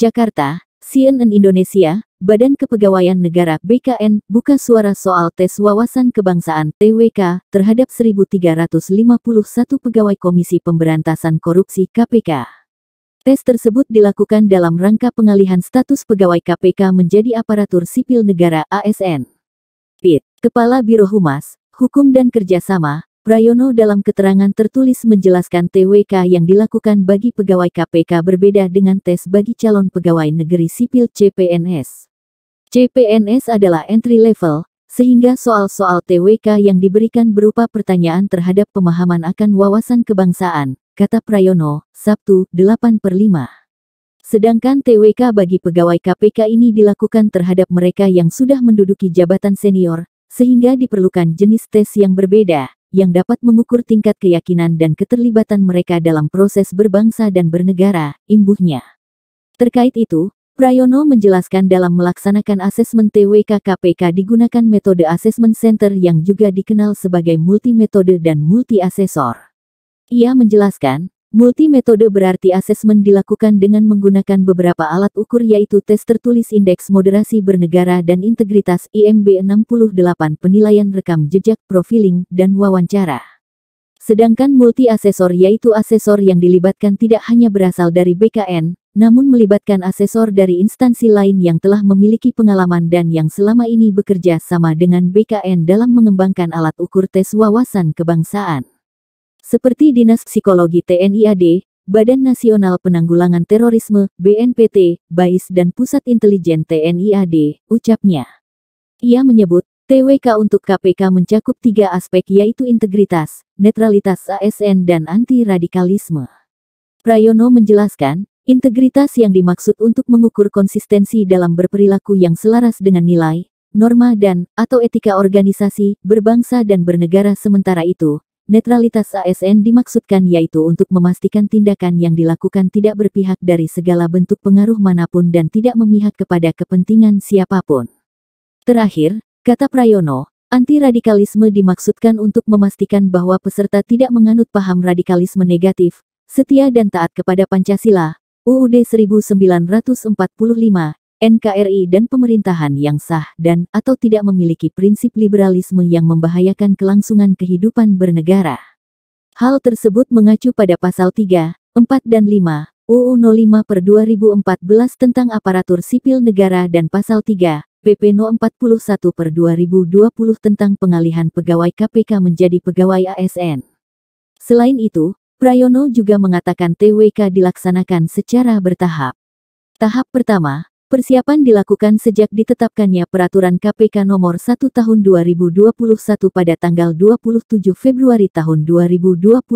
Jakarta, CNN Indonesia, Badan Kepegawaian Negara BKN buka suara soal tes wawasan kebangsaan TWK terhadap 1351 pegawai Komisi Pemberantasan Korupsi KPK. Tes tersebut dilakukan dalam rangka pengalihan status pegawai KPK menjadi aparatur sipil negara ASN. Pit, Kepala Biro Humas, Hukum dan Kerjasama, Prayono dalam keterangan tertulis menjelaskan TWK yang dilakukan bagi pegawai KPK berbeda dengan tes bagi calon pegawai negeri sipil CPNS. CPNS adalah entry level, sehingga soal-soal TWK yang diberikan berupa pertanyaan terhadap pemahaman akan wawasan kebangsaan, kata Prayono, Sabtu, 8 per 5. Sedangkan TWK bagi pegawai KPK ini dilakukan terhadap mereka yang sudah menduduki jabatan senior, sehingga diperlukan jenis tes yang berbeda, yang dapat mengukur tingkat keyakinan dan keterlibatan mereka dalam proses berbangsa dan bernegara, imbuhnya. Terkait itu, Prayono menjelaskan dalam melaksanakan asesmen TWK KPK digunakan metode asesmen center yang juga dikenal sebagai multi metode dan multi-asesor. Ia menjelaskan, Multimetode berarti asesmen dilakukan dengan menggunakan beberapa alat ukur yaitu tes tertulis indeks moderasi bernegara dan integritas IMB 68 penilaian rekam jejak profiling dan wawancara. Sedangkan multi asesor yaitu asesor yang dilibatkan tidak hanya berasal dari BKN, namun melibatkan asesor dari instansi lain yang telah memiliki pengalaman dan yang selama ini bekerja sama dengan BKN dalam mengembangkan alat ukur tes wawasan kebangsaan. Seperti Dinas Psikologi TNI AD, Badan Nasional Penanggulangan Terorisme, BNPT, BAIS dan Pusat Intelijen TNI AD, ucapnya. Ia menyebut, TWK untuk KPK mencakup tiga aspek yaitu integritas, netralitas ASN dan anti-radikalisme. Prayono menjelaskan, integritas yang dimaksud untuk mengukur konsistensi dalam berperilaku yang selaras dengan nilai, norma dan atau etika organisasi, berbangsa dan bernegara sementara itu, Netralitas ASN dimaksudkan yaitu untuk memastikan tindakan yang dilakukan tidak berpihak dari segala bentuk pengaruh manapun dan tidak memihak kepada kepentingan siapapun. Terakhir, kata Prayono, anti-radikalisme dimaksudkan untuk memastikan bahwa peserta tidak menganut paham radikalisme negatif, setia dan taat kepada Pancasila, UUD 1945, NKRI dan pemerintahan yang sah dan atau tidak memiliki prinsip liberalisme yang membahayakan kelangsungan kehidupan bernegara. Hal tersebut mengacu pada pasal 3, 4 dan 5 UU 05 per 2014 tentang aparatur sipil negara dan pasal 3 PP No 41 per 2020 tentang pengalihan pegawai KPK menjadi pegawai ASN. Selain itu, Prayono juga mengatakan TWK dilaksanakan secara bertahap. Tahap pertama, Persiapan dilakukan sejak ditetapkannya Peraturan KPK Nomor 1 Tahun 2021 pada tanggal 27 Februari tahun 2021.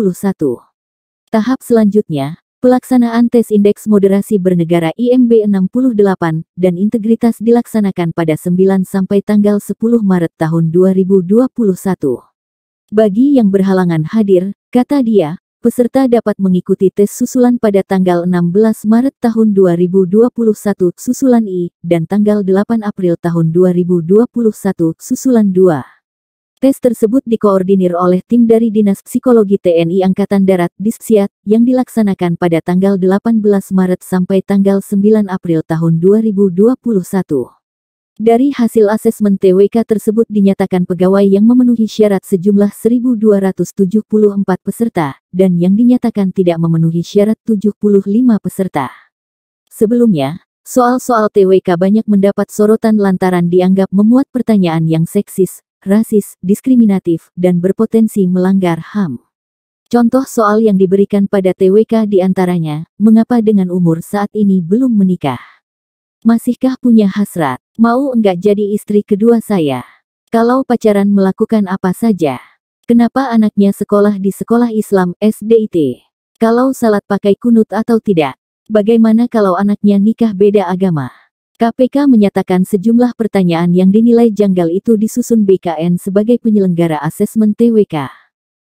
Tahap selanjutnya, pelaksanaan tes indeks moderasi bernegara IMB 68 dan integritas dilaksanakan pada 9 sampai tanggal 10 Maret tahun 2021. Bagi yang berhalangan hadir, kata dia, Peserta dapat mengikuti tes susulan pada tanggal 16 Maret tahun 2021 susulan I dan tanggal 8 April tahun 2021 susulan 2. Tes tersebut dikoordinir oleh tim dari Dinas Psikologi TNI Angkatan Darat Dispsiat yang dilaksanakan pada tanggal 18 Maret sampai tanggal 9 April tahun 2021. Dari hasil asesmen TWK tersebut dinyatakan pegawai yang memenuhi syarat sejumlah 1.274 peserta, dan yang dinyatakan tidak memenuhi syarat 75 peserta. Sebelumnya, soal-soal TWK banyak mendapat sorotan lantaran dianggap memuat pertanyaan yang seksis, rasis, diskriminatif, dan berpotensi melanggar HAM. Contoh soal yang diberikan pada TWK diantaranya, mengapa dengan umur saat ini belum menikah? Masihkah punya hasrat? Mau enggak jadi istri kedua saya? Kalau pacaran melakukan apa saja? Kenapa anaknya sekolah di sekolah Islam SDIT? Kalau salat pakai kunut atau tidak? Bagaimana kalau anaknya nikah beda agama? KPK menyatakan sejumlah pertanyaan yang dinilai janggal itu disusun BKN sebagai penyelenggara asesmen TWK.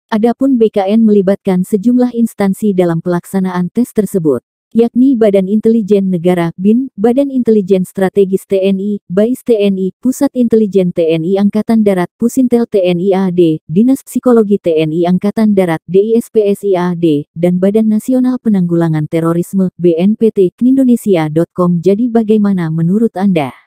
Adapun BKN melibatkan sejumlah instansi dalam pelaksanaan tes tersebut yakni Badan Intelijen Negara BIN, Badan Intelijen Strategis TNI, BAIS TNI, Pusat Intelijen TNI Angkatan Darat, Pusintel TNI AD, Dinas Psikologi TNI Angkatan Darat, DISPSI AD, dan Badan Nasional Penanggulangan Terorisme, BNPT, Indonesia.com. Jadi bagaimana menurut Anda?